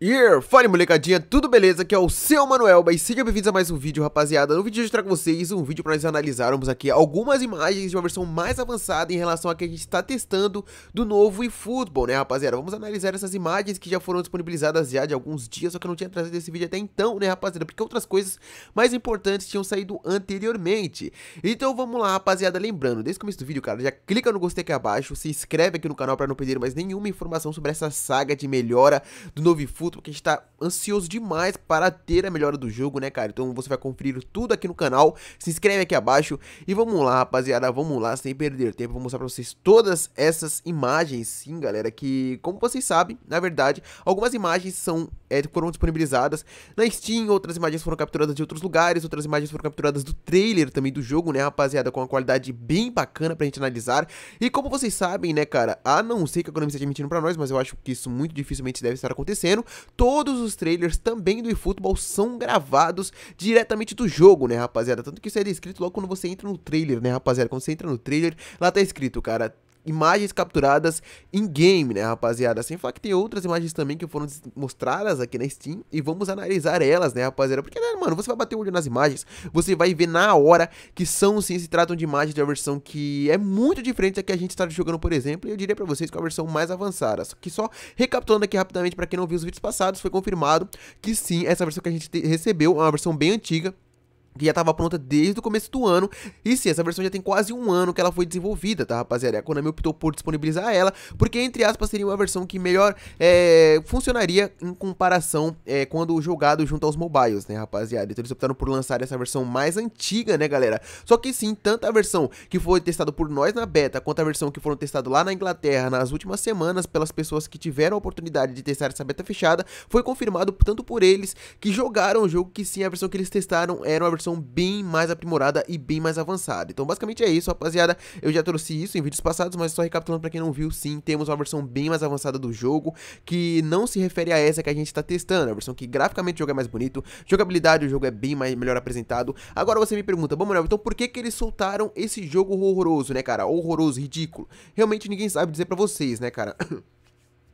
Yeah! Fala molecadinha, tudo beleza? Aqui é o seu Manuel, mas sejam bem-vindos a mais um vídeo, rapaziada. No vídeo de hoje eu trago vocês um vídeo para nós analisarmos aqui algumas imagens de uma versão mais avançada em relação a que a gente está testando do novo eFootball, né rapaziada? Vamos analisar essas imagens que já foram disponibilizadas já de alguns dias, só que eu não tinha trazido esse vídeo até então, né rapaziada? Porque outras coisas mais importantes tinham saído anteriormente. Então vamos lá rapaziada, lembrando, desde o começo do vídeo, cara, já clica no gostei aqui abaixo, se inscreve aqui no canal para não perder mais nenhuma informação sobre essa saga de melhora do novo eFootball porque a gente tá ansioso demais para ter a melhora do jogo, né, cara? Então você vai conferir tudo aqui no canal, se inscreve aqui abaixo e vamos lá, rapaziada, vamos lá, sem perder tempo, vou mostrar pra vocês todas essas imagens, sim, galera, que, como vocês sabem, na verdade, algumas imagens são, é, foram disponibilizadas na Steam, outras imagens foram capturadas de outros lugares, outras imagens foram capturadas do trailer também do jogo, né, rapaziada, com uma qualidade bem bacana pra gente analisar, e como vocês sabem, né, cara, a não ser que a Konami esteja mentindo pra nós, mas eu acho que isso muito dificilmente deve estar acontecendo, Todos os trailers também do eFootball são gravados diretamente do jogo, né, rapaziada? Tanto que isso é descrito logo quando você entra no trailer, né, rapaziada? Quando você entra no trailer, lá tá escrito, cara, imagens capturadas em game, né, rapaziada? Sem falar que tem outras imagens também que foram mostradas aqui na Steam e vamos analisar elas, né, rapaziada? Porque, né, mano, você vai bater o olho nas imagens, você vai ver na hora que são, sim, se tratam de imagens de uma versão que é muito diferente da que a gente está jogando, por exemplo, e eu diria pra vocês que é a versão mais avançada. Só que só recapitulando aqui rapidamente, pra quem não viu os vídeos passados, foi confirmado que sim, essa versão que a gente recebeu é uma versão bem antiga, que já estava pronta desde o começo do ano. E sim, essa versão já tem quase um ano que ela foi desenvolvida, tá, rapaziada? A Konami optou por disponibilizar ela, porque, entre aspas, seria uma versão que melhor é, funcionaria em comparação é, quando jogado junto aos mobiles, né, rapaziada? Então eles optaram por lançar essa versão mais antiga, né, galera? Só que sim, tanto a versão que foi testada por nós na beta, quanto a versão que foram testadas lá na Inglaterra nas últimas semanas pelas pessoas que tiveram a oportunidade de testar essa beta fechada, foi confirmado tanto por eles que jogaram o jogo que sim, a versão que eles testaram era uma versão versão bem mais aprimorada e bem mais avançada. Então basicamente é isso, rapaziada. Eu já trouxe isso em vídeos passados, mas só recapitulando para quem não viu, sim, temos uma versão bem mais avançada do jogo, que não se refere a essa que a gente está testando, é a versão que graficamente o jogo é mais bonito, jogabilidade, o jogo é bem mais, melhor apresentado. Agora você me pergunta, bom, Manuel, então por que que eles soltaram esse jogo horroroso, né, cara? Horroroso, ridículo. Realmente ninguém sabe dizer para vocês, né, cara?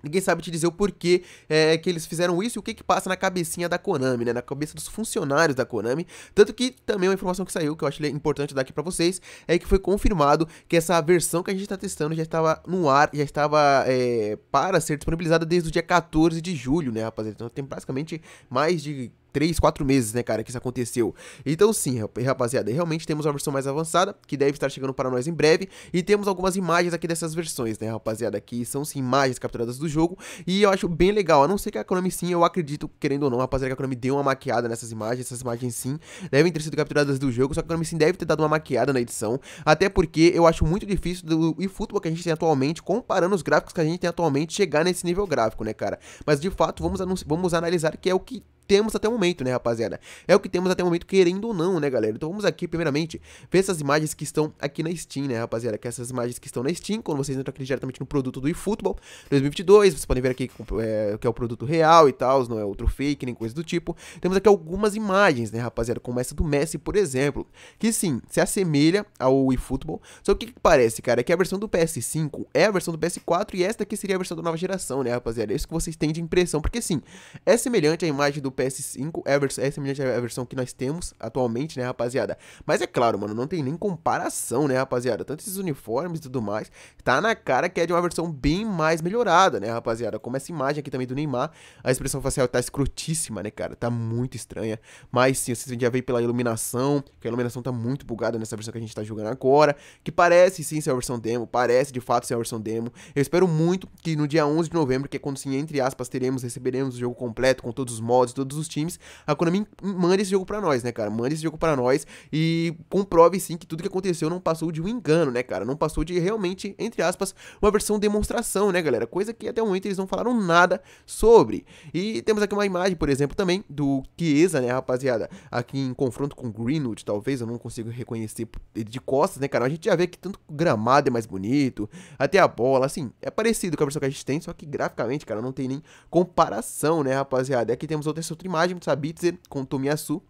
Ninguém sabe te dizer o porquê é, que eles fizeram isso e o que, que passa na cabecinha da Konami, né? Na cabeça dos funcionários da Konami. Tanto que também uma informação que saiu, que eu acho importante dar aqui pra vocês, é que foi confirmado que essa versão que a gente tá testando já estava no ar, já estava é, para ser disponibilizada desde o dia 14 de julho, né, rapaziada? Então tem praticamente mais de 3, 4 meses, né, cara, que isso aconteceu. Então sim, rapaziada, realmente temos uma versão mais avançada, que deve estar chegando para nós em breve, e temos algumas imagens aqui dessas versões, né, rapaziada, que são sim imagens capturadas do jogo, e eu acho bem legal, a não ser que a Konami sim, eu acredito, querendo ou não, rapaziada, que a Konami deu uma maquiada nessas imagens, essas imagens sim, devem ter sido capturadas do jogo, só que a Konami sim deve ter dado uma maquiada na edição, até porque eu acho muito difícil do eFootball que a gente tem atualmente, comparando os gráficos que a gente tem atualmente, chegar nesse nível gráfico, né, cara? Mas de fato, vamos, vamos analisar que é o que temos até o momento, né, rapaziada? É o que temos até o momento, querendo ou não, né, galera? Então vamos aqui, primeiramente, ver essas imagens que estão aqui na Steam, né, rapaziada? Que essas imagens que estão na Steam, quando vocês entram aqui diretamente no produto do eFootball 2022, vocês podem ver aqui é, que é o produto real e tal, não é outro fake, nem coisa do tipo. Temos aqui algumas imagens, né, rapaziada? Como essa do Messi, por exemplo, que sim, se assemelha ao eFootball. Só que o que parece, cara, é que a versão do PS5 é a versão do PS4 e esta aqui seria a versão da nova geração, né, rapaziada? É isso que vocês têm de impressão, porque sim, é semelhante à imagem do PS5. É, é semelhante à é versão que nós temos atualmente, né, rapaziada? Mas é claro, mano, não tem nem comparação, né, rapaziada? Tanto esses uniformes e tudo mais, tá na cara que é de uma versão bem mais melhorada, né, rapaziada? Como essa imagem aqui também do Neymar, a expressão facial tá escrotíssima, né, cara? Tá muito estranha. Mas sim, vocês já veem pela iluminação, que a iluminação tá muito bugada nessa versão que a gente tá jogando agora, que parece sim ser a versão demo, parece de fato ser a versão demo. Eu espero muito que no dia 11 de novembro, que é quando sim, entre aspas, teremos, receberemos o jogo completo com todos os mods, tudo todos os times, a Konami manda esse jogo para nós, né, cara? Manda esse jogo para nós e comprove sim que tudo que aconteceu não passou de um engano, né, cara? Não passou de realmente, entre aspas, uma versão demonstração, né, galera? Coisa que até o momento eles não falaram nada sobre. E temos aqui uma imagem, por exemplo, também do Chiesa, né, rapaziada? Aqui em confronto com Greenwood, talvez, eu não consigo reconhecer de costas, né, cara? A gente já vê que tanto o gramado é mais bonito, até a bola, assim, é parecido com a versão que a gente tem, só que graficamente, cara, não tem nem comparação, né, rapaziada? Aqui temos outras outra imagem do Sabitzer com Tomiyasu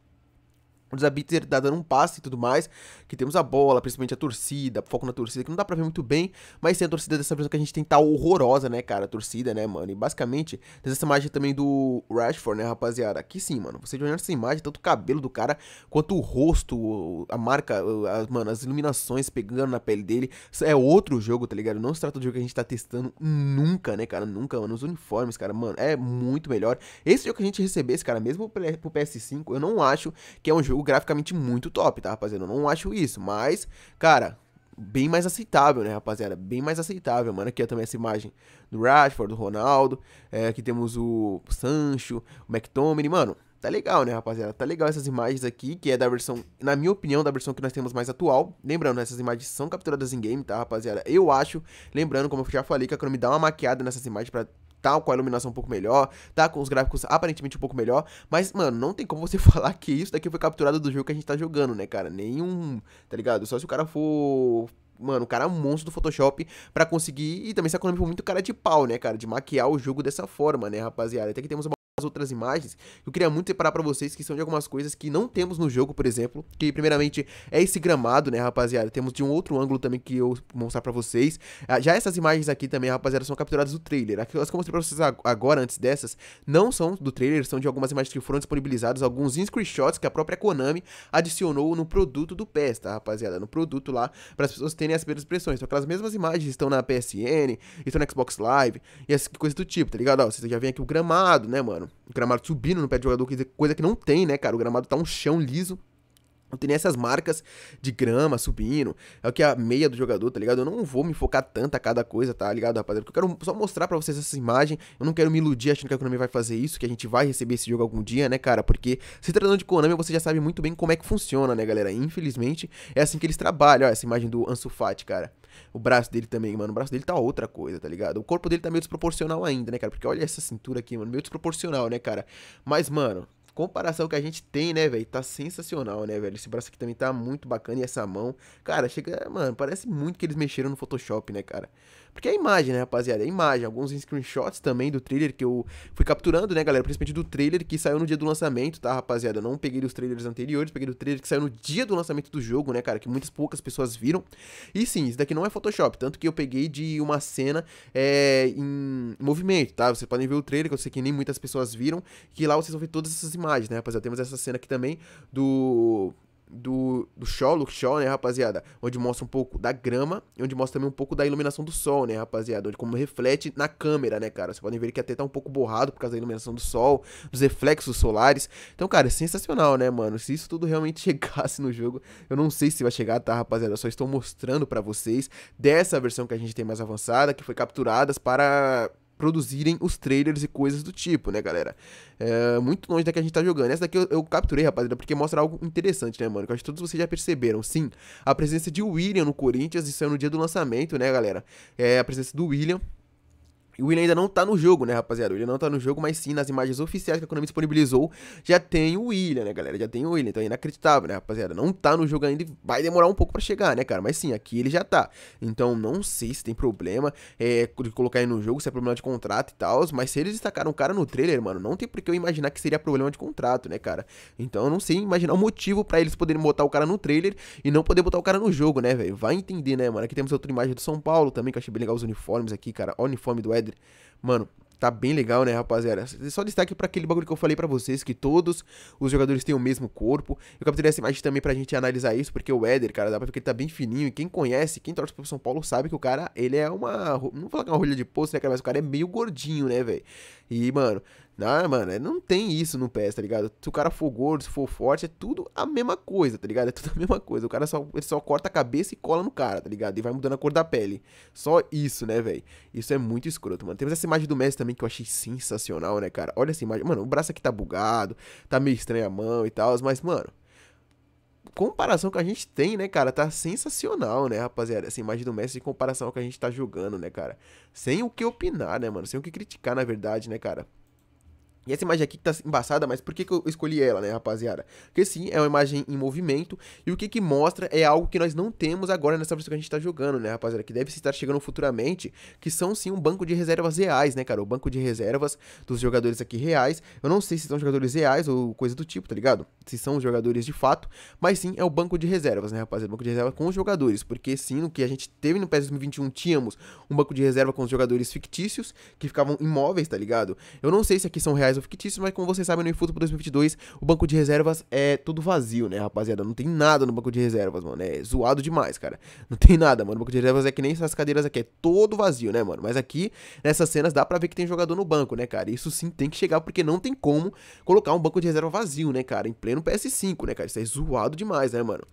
o Zabitzer tá dando um passe e tudo mais, que temos a bola, principalmente a torcida, foco na torcida, que não dá pra ver muito bem, mas tem a torcida dessa versão que a gente tem tá horrorosa, né, cara, a torcida, né, mano, e basicamente, tem essa imagem também do Rashford, né, rapaziada, aqui sim, mano, você olhando essa imagem, tanto o cabelo do cara, quanto o rosto, a marca, as, mano, as iluminações pegando na pele dele, é outro jogo, tá ligado, não se trata do jogo que a gente tá testando nunca, né, cara, nunca, mano, os uniformes, cara, mano, é muito melhor, esse jogo que a gente recebesse, cara, mesmo pro PS5, eu não acho que é um jogo graficamente muito top, tá, rapaziada? Eu não acho isso, mas, cara, bem mais aceitável, né, rapaziada? Bem mais aceitável, mano. Aqui é também essa imagem do Rashford, do Ronaldo. É, aqui temos o Sancho, o McTominay, mano. Tá legal, né, rapaziada? Tá legal essas imagens aqui, que é da versão, na minha opinião, da versão que nós temos mais atual. Lembrando, essas imagens são capturadas em game, tá, rapaziada? Eu acho, lembrando, como eu já falei, que a Chrome dá uma maquiada nessas imagens pra tal, tá com a iluminação um pouco melhor, tá? Com os gráficos aparentemente um pouco melhor. Mas, mano, não tem como você falar que isso daqui foi capturado do jogo que a gente tá jogando, né, cara? Nenhum, tá ligado? Só se o cara for mano, o cara é um monstro do Photoshop para conseguir. E também se a muito cara de pau, né, cara? De maquiar o jogo dessa forma, né, rapaziada? Até que temos uma as outras imagens, eu queria muito separar para vocês que são de algumas coisas que não temos no jogo, por exemplo, que primeiramente é esse gramado, né, rapaziada? Temos de um outro ângulo também que eu vou mostrar para vocês. Ah, já essas imagens aqui também, rapaziada, são capturadas do trailer. Aquelas que eu mostrei para vocês agora, antes dessas, não são do trailer, são de algumas imagens que foram disponibilizadas, alguns screenshots que a própria Konami adicionou no produto do PES, tá, rapaziada? No produto lá, para as pessoas terem as primeiras impressões. Então aquelas mesmas imagens estão na PSN, estão na Xbox Live e as coisas do tipo, tá ligado? Ó, já vem aqui o gramado, né, mano? O gramado subindo no pé de jogador, coisa que não tem, né, cara? O gramado tá um chão liso. Não tem nem essas marcas de grama subindo. É o que é a meia do jogador, tá ligado? Eu não vou me focar tanto a cada coisa, tá ligado, rapaziada? Porque eu quero só mostrar para vocês essa imagem. Eu não quero me iludir achando que a Konami vai fazer isso, que a gente vai receber esse jogo algum dia, né, cara? Porque se tratando de Konami, você já sabe muito bem como é que funciona, né, galera? Infelizmente, é assim que eles trabalham. Ó, essa imagem do Ansufati, cara. O braço dele também, mano. O braço dele tá outra coisa, tá ligado? O corpo dele tá meio desproporcional ainda, né, cara? Porque olha essa cintura aqui, mano. Meio desproporcional, né, cara? Mas, mano, comparação que a gente tem, né, velho? Tá sensacional, né, velho? Esse braço aqui também tá muito bacana e essa mão. Cara, chega. Mano, parece muito que eles mexeram no Photoshop, né, cara? Porque é imagem, né, rapaziada? É imagem. Alguns screenshots também do trailer que eu fui capturando, né, galera? Principalmente do trailer que saiu no dia do lançamento, tá, rapaziada? Eu não peguei os trailers anteriores, peguei do trailer que saiu no dia do lançamento do jogo, né, cara? Que muitas poucas pessoas viram. E sim, isso daqui não é Photoshop. Tanto que eu peguei de uma cena é, em movimento, tá? Vocês podem ver o trailer, que eu sei que nem muitas pessoas viram. Que lá vocês vão ver todas essas imagens, né, rapaziada? Temos essa cena aqui também do do, do Shaw, Luke Shaw, né, rapaziada? Onde mostra um pouco da grama e onde mostra também um pouco da iluminação do sol, né, rapaziada? Onde como reflete na câmera, né, cara? Vocês podem ver que até tá um pouco borrado por causa da iluminação do sol, dos reflexos solares. Então, cara, é sensacional, né, mano? Se isso tudo realmente chegasse no jogo, eu não sei se vai chegar, tá, rapaziada? Eu só estou mostrando para vocês dessa versão que a gente tem mais avançada, que foi capturadas para produzirem os trailers e coisas do tipo, né, galera? É muito longe da que a gente tá jogando. Essa daqui eu, eu capturei, rapaziada, porque mostra algo interessante, né, mano? Que eu acho que todos vocês já perceberam. Sim, a presença de William no Corinthians, isso é no dia do lançamento, né, galera? É a presença do William o William ainda não tá no jogo, né, rapaziada? O William não tá no jogo, mas sim nas imagens oficiais que a Konami disponibilizou, já tem o William, né, galera? Já tem o William, então é inacreditável, né, rapaziada? Não tá no jogo ainda e vai demorar um pouco pra chegar, né, cara? Mas sim, aqui ele já tá. Então não sei se tem problema é, de colocar ele no jogo, se é problema de contrato e tal, mas se eles destacaram o cara no trailer, mano, não tem porque eu imaginar que seria problema de contrato, né, cara? Então eu não sei imaginar o motivo pra eles poderem botar o cara no trailer e não poder botar o cara no jogo, né, velho? Vai entender, né, mano? Aqui temos outra imagem do São Paulo também, que eu achei bem legal os uniformes aqui, cara. O uniforme do Ed Mano, tá bem legal, né, rapaziada? Só destaque para aquele bagulho que eu falei para vocês, que todos os jogadores têm o mesmo corpo. Eu capturei essa imagem também pra gente analisar isso, porque o Éder, cara, dá pra ver que ele tá bem fininho. E quem conhece, quem torce pro São Paulo, sabe que o cara, ele é uma... Não vou falar que é uma rolha de poço, né, cara? Mas o cara é meio gordinho, né, velho? E, mano, não mano, é, não tem isso no pé tá ligado? Se o cara for gordo, se for forte, é tudo a mesma coisa, tá ligado? É tudo a mesma coisa. O cara só, ele só corta a cabeça e cola no cara, tá ligado? E vai mudando a cor da pele. Só isso, né, velho? Isso é muito escroto, mano. Temos essa imagem do Messi também que eu achei sensacional, né, cara? Olha essa imagem. Mano, o braço aqui tá bugado, tá meio estranha a mão e tal, mas, mano, comparação que a gente tem, né, cara, tá sensacional, né, rapaziada? Essa assim, imagem do Messi em comparação ao que a gente tá julgando, né, cara? Sem o que opinar, né, mano? Sem o que criticar, na verdade, né, cara? E essa imagem aqui que tá embaçada, mas por que, que eu escolhi ela, né, rapaziada? Porque sim, é uma imagem em movimento, e o que que mostra é algo que nós não temos agora nessa versão que a gente tá jogando, né, rapaziada? Que deve estar chegando futuramente, que são sim um banco de reservas reais, né, cara? O banco de reservas dos jogadores aqui reais. Eu não sei se são jogadores reais ou coisa do tipo, tá ligado? Se são jogadores de fato, mas sim é o banco de reservas, né, rapaziada? O Banco de reserva com os jogadores, porque sim, no que a gente teve no PES 2021, tínhamos um banco de reserva com os jogadores fictícios, que ficavam imóveis, tá ligado? Eu não sei se aqui são reais reais, um fictício, mas como vocês sabem, no IFUTO 2022, o banco de reservas é tudo vazio, né, rapaziada? Não tem nada no banco de reservas, mano. É zoado demais, cara. Não tem nada, mano. O banco de reservas é que nem essas cadeiras aqui, é todo vazio, né, mano? Mas aqui, nessas cenas, dá pra ver que tem jogador no banco, né, cara? Isso sim tem que chegar, porque não tem como colocar um banco de reserva vazio, né, cara? Em pleno PS5, né, cara? Isso é zoado demais, né, mano?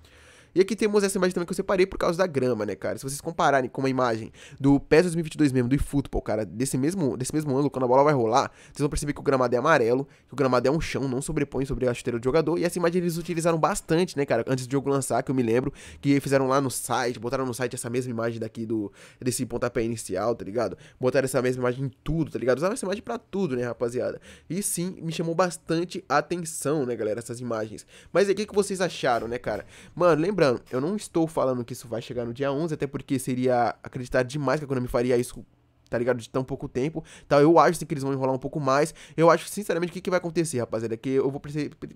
E aqui temos essa imagem também que eu separei por causa da grama, né, cara? Se vocês compararem com uma imagem do PES 2022 mesmo, do eFootball, cara, desse mesmo, desse mesmo ângulo, quando a bola vai rolar, vocês vão perceber que o gramado é amarelo, que o gramado é um chão, não sobrepõe sobre a chuteira do jogador. E essa imagem eles utilizaram bastante, né, cara, antes do jogo lançar, que eu me lembro, que fizeram lá no site, botaram no site essa mesma imagem daqui do desse pontapé inicial, tá ligado? Botaram essa mesma imagem em tudo, tá ligado? Usaram essa imagem para tudo, né, rapaziada? E sim, me chamou bastante atenção, né, galera, essas imagens. Mas e o que, que vocês acharam, né, cara? Mano, lembra lembrando, eu não estou falando que isso vai chegar no dia 11, até porque seria acreditar demais que a Konami faria isso tá ligado? De tão pouco tempo. então eu acho sim, que eles vão enrolar um pouco mais. Eu acho, sinceramente, o que, que vai acontecer, rapaziada? Que eu vou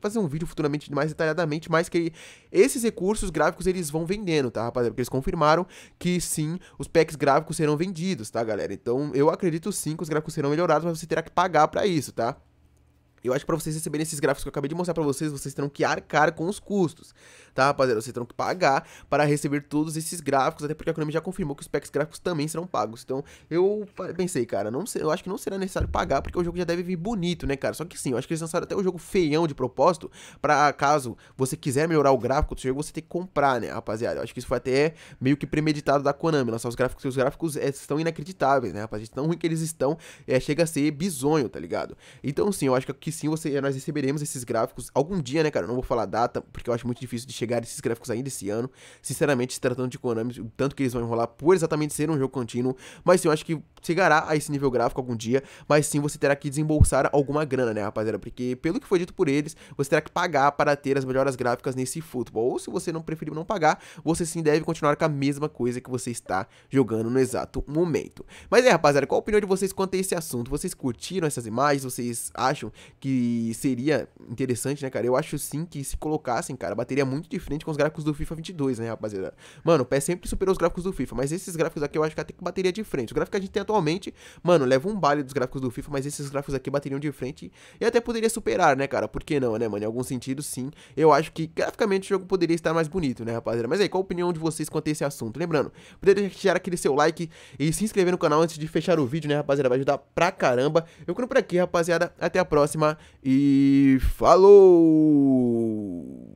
fazer um vídeo futuramente mais detalhadamente, mas que esses recursos gráficos eles vão vendendo, tá, rapaziada? Porque eles confirmaram que sim, os packs gráficos serão vendidos, tá, galera? Então eu acredito sim que os gráficos serão melhorados, mas você terá que pagar pra isso, tá? Eu acho que para vocês receberem esses gráficos que eu acabei de mostrar para vocês, vocês terão que arcar com os custos, tá, rapaziada? Vocês terão que pagar para receber todos esses gráficos, até porque a Konami já confirmou que os packs gráficos também serão pagos. Então, eu pensei, cara, não eu acho que não será necessário pagar, porque o jogo já deve vir bonito, né, cara? Só que sim, eu acho que eles lançaram até o jogo feião de propósito, para caso você quiser melhorar o gráfico do seu jogo, você tem que comprar, né, rapaziada? Eu acho que isso foi até meio que premeditado da Konami, lançar os gráficos, os gráficos é, estão inacreditáveis, né, rapaziada? Tão ruim que eles estão, é, chega a ser bizonho, tá ligado? Então, sim, eu acho que sim, você, nós receberemos esses gráficos algum dia, né, cara? Eu não vou falar data, porque eu acho muito difícil de chegar esses gráficos ainda esse ano. Sinceramente, se tratando de Konami, o tanto que eles vão enrolar por exatamente ser um jogo contínuo. Mas sim, eu acho que chegará a esse nível gráfico algum dia. Mas sim, você terá que desembolsar alguma grana, né, rapaziada? Porque, pelo que foi dito por eles, você terá que pagar para ter as melhoras gráficas nesse futebol. Ou se você não preferir não pagar, você sim deve continuar com a mesma coisa que você está jogando no exato momento. Mas é, rapaziada, qual a opinião de vocês quanto a esse assunto? Vocês curtiram essas imagens? Vocês acham que seria interessante, né, cara? Eu acho sim que se colocassem, cara, bateria muito diferente com os gráficos do FIFA 22, né, rapaziada? Mano, o pé sempre superou os gráficos do FIFA, mas esses gráficos aqui eu acho que até que bateria de frente. O gráfico que a gente tem atualmente, mano, leva um baile dos gráficos do FIFA, mas esses gráficos aqui bateriam de frente e até poderia superar, né, cara? Por que não, né, mano? Em algum sentido, sim. Eu acho que graficamente o jogo poderia estar mais bonito, né, rapaziada? Mas aí, qual a opinião de vocês quanto a esse assunto? Lembrando, poderia deixar aquele seu like e se inscrever no canal antes de fechar o vídeo, né, rapaziada? Vai ajudar pra caramba. Eu fico por aqui, rapaziada. Até a próxima próxima e falou!